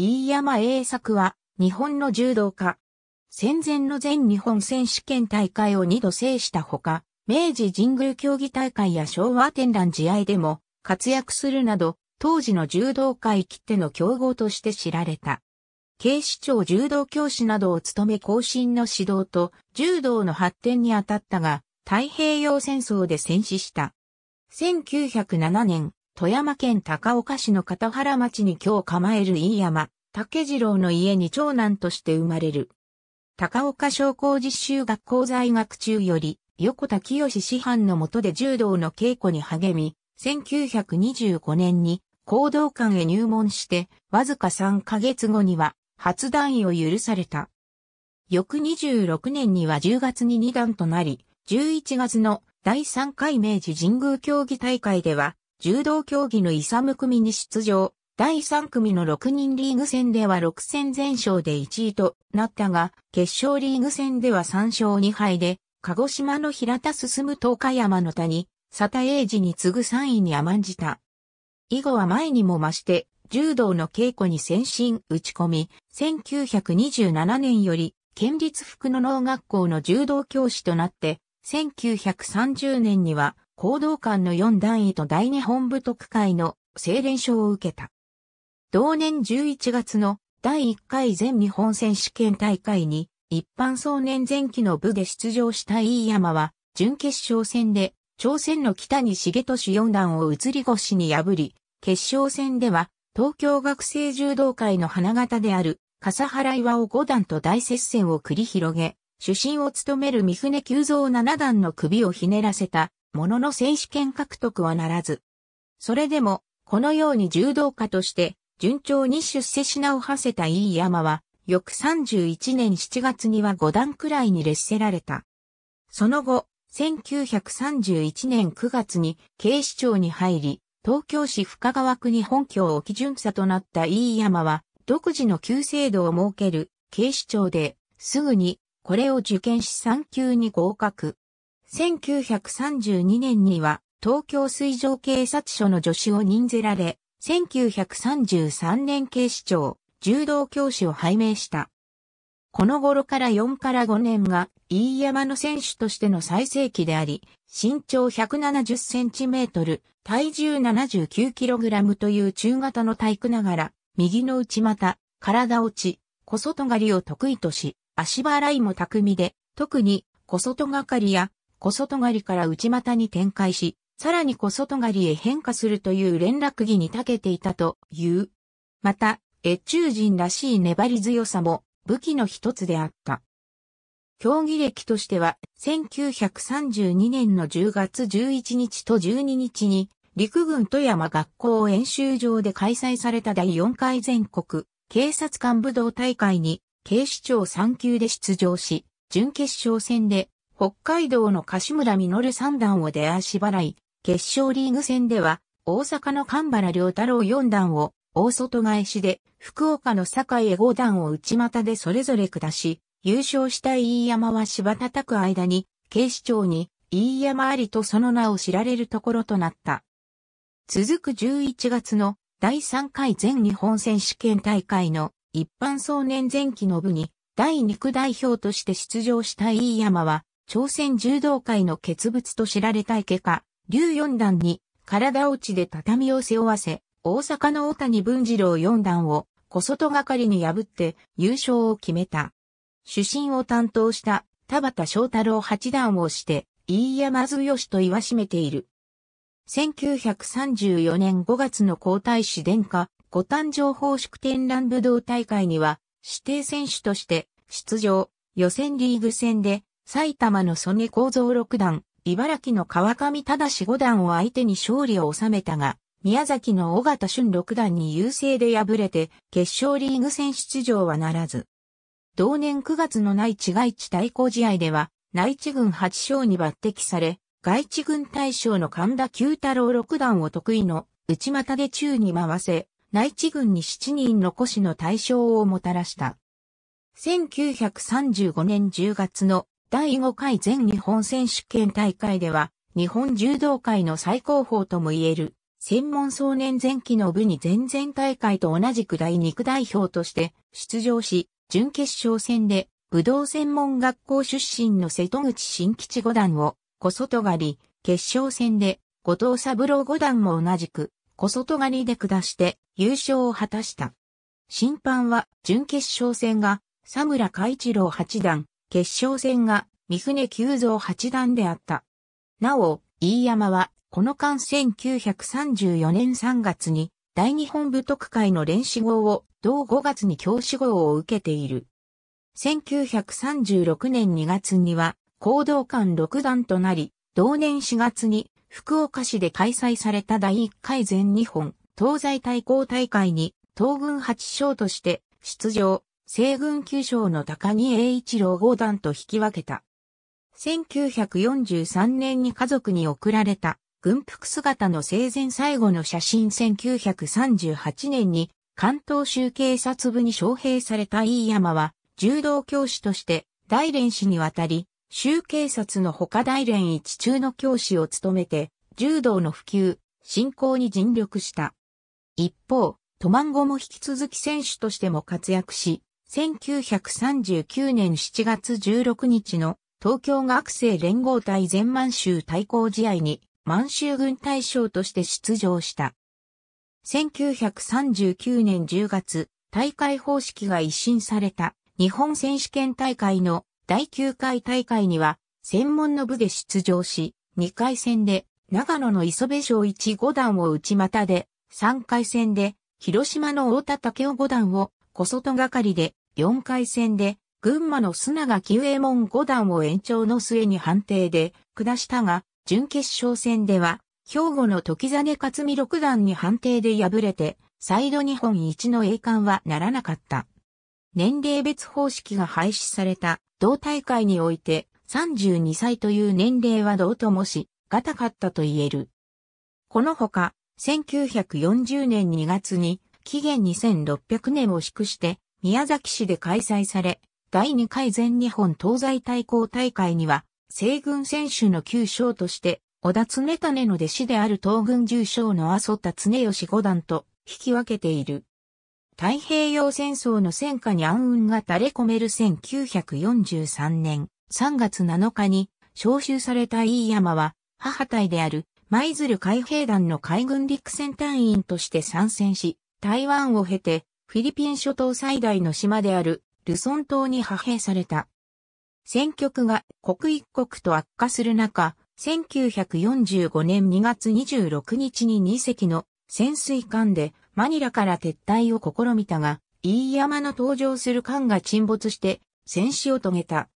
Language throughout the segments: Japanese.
飯山栄作は、日本の柔道家。戦前の全日本選手権大会を二度制したほか、明治神宮競技大会や昭和天覧試合でも活躍するなど、当時の柔道界きっての競合として知られた。警視庁柔道教師などを務め後進の指導と柔道の発展に当たったが、太平洋戦争で戦死した。1907年、富山県高岡市の片原町に今日構える飯山、竹次郎の家に長男として生まれる。高岡商工実習学校在学中より、横田清師範の下で柔道の稽古に励み、1925年に行動館へ入門して、わずか3ヶ月後には、初段位を許された。翌26年には10月に2段となり、11月の第3回明治神宮競技大会では、柔道競技のイサム組に出場。第3組の6人リーグ戦では6戦全勝で1位となったが、決勝リーグ戦では3勝2敗で、鹿児島の平田進東海山の谷、佐田英二に次ぐ3位に甘んじた。以後は前にも増して、柔道の稽古に先進打ち込み、1927年より、県立福野農学校の柔道教師となって、1930年には、行動官の四段位と大日本部特会の精錬賞を受けた。同年11月の第1回全日本選手権大会に一般総年前期の部で出場した飯山は準決勝戦で朝鮮の北に重俊四段を移り腰に破り、決勝戦では東京学生柔道界の花形である笠原岩を五段と大接戦を繰り広げ、主審を務める三船久蔵七段の首をひねらせたものの選手権獲得はならず。それでも、このように柔道家として、順調に出世し直を馳せた飯山は、翌31年7月には5段くらいに列せられた。その後、1931年9月に警視庁に入り、東京市深川区に本拠を置き巡査となった飯山は、独自の旧制度を設ける警視庁で、すぐにこれを受験し3級に合格。1932年には東京水上警察署の助手を任ぜられ、1933年警視庁、柔道教師を拝命した。この頃から4から5年が飯山の選手としての最盛期であり、身長170センチメートル、体重79キログラムという中型の体育ながら、右の内股、体落ち、小外刈りを得意とし、足払いも巧みで、特に小外掛かりや小外刈りから内股に展開し、さらに小外刈りへ変化するという連絡技に長けていたという。また、越中人らしい粘り強さも武器の一つであった。競技歴としては、1932年の10月11日と12日に、陸軍富山学校演習場で開催された第4回全国警察官武道大会に、警視庁3級で出場し、準決勝戦で北海道の柏村実三段を出足払い、決勝リーグ戦では、大阪の神原良太郎四段を、大外返しで、福岡の堺江五段を内股でそれぞれ下し、優勝した飯山は芝叩く間に、警視庁に、飯山ありとその名を知られるところとなった。続く11月の第3回全日本選手権大会の一般総年前期の部に第2区代表として出場した飯山は朝鮮柔道界の傑物と知られた池か、竜四段に体落ちで畳を背負わせ、大阪の大谷文次郎四段を小外掛かりに破って優勝を決めた。主審を担当した田畑翔太郎八段をして、飯山津義と言わしめている。1934年5月の皇太子殿下、五誕生報祝展覧武道大会には、指定選手として出場、予選リーグ戦で埼玉の曽根構造六段、茨城の川上忠五段を相手に勝利を収めたが、宮崎の尾形俊六段に優勢で敗れて、決勝リーグ戦出場はならず。同年9月の内地外地対抗試合では、内地軍8勝に抜擢され、外地軍大将の神田九太郎六段を得意の内股で宙に回せ、内地軍に7人残しの大将をもたらした。1935年10月の第5回全日本選手権大会では、日本柔道界の最高峰ともいえる、専門総年前期の部に前々大会と同じく第2区代表として出場し、準決勝戦で武道専門学校出身の瀬戸口新吉五段を小外刈り、決勝戦で後藤三郎五段も同じく小外刈りで下して優勝を果たした。審判は準決勝戦が佐村海一郎八段、決勝戦が三船九蔵八段であった。なお、飯山は、この間1934年3月に、大日本武徳会の練習号を、同5月に教師号を受けている。1936年2月には、行動館6段となり、同年4月に、福岡市で開催された第1回全日本、東西対抗大会に、東軍八将として、出場。西軍九将の高木栄一郎五段と引き分けた。1943年に家族に送られた軍服姿の生前最後の写真1938年に関東州警察部に招聘された飯山は柔道教師として大連市に渡り、州警察の他大連一中の教師を務めて柔道の普及、振興に尽力した。一方、トマンゴも引き続き選手としても活躍し、1939年7月16日の東京学生連合体全満州対抗試合に満州軍大将として出場した。1939年10月、大会方式が一新された日本選手権大会の第9回大会には専門の部で出場し、2回戦で長野の磯部賞一五段を内股で、3回戦で広島の大田竹雄五段を小外掛かりで4回戦で、群馬の砂が右衛門五段を延長の末に判定で下したが、準決勝戦では、兵庫の時真克美六段に判定で敗れて、サイド日本一の栄冠はならなかった。年齢別方式が廃止された同大会において32歳という年齢はどうともし、がたかったと言える。このほか、1940年2月に、紀元2600年を祝して、宮崎市で開催され、第2回全日本東西対抗大会には、西軍選手の旧将として、小田常種の弟子である東軍重将の麻生田常吉五段と引き分けている。太平洋戦争の戦火に暗雲が垂れ込める1943年3月7日に召集された飯山は母隊である舞鶴海兵団の海軍陸戦隊員として参戦し、台湾を経てフィリピン諸島最大の島であるルソン島に派兵された。戦局が刻一刻と悪化する中、1945年2月26日に2隻の潜水艦でマニラから撤退を試みたが、飯山の登場する艦が沈没して戦死を遂げた。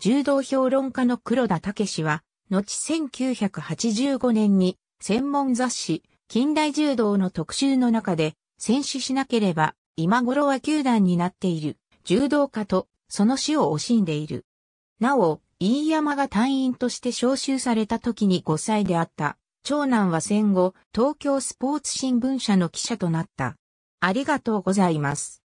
柔道評論家の黒田武は、後1985年に専門雑誌近代柔道の特集の中で戦死しなければ、今頃は球団になっている、柔道家と、その死を惜しんでいる。なお、飯山が隊員として召集された時に5歳であった。長男は戦後、東京スポーツ新聞社の記者となった。ありがとうございます。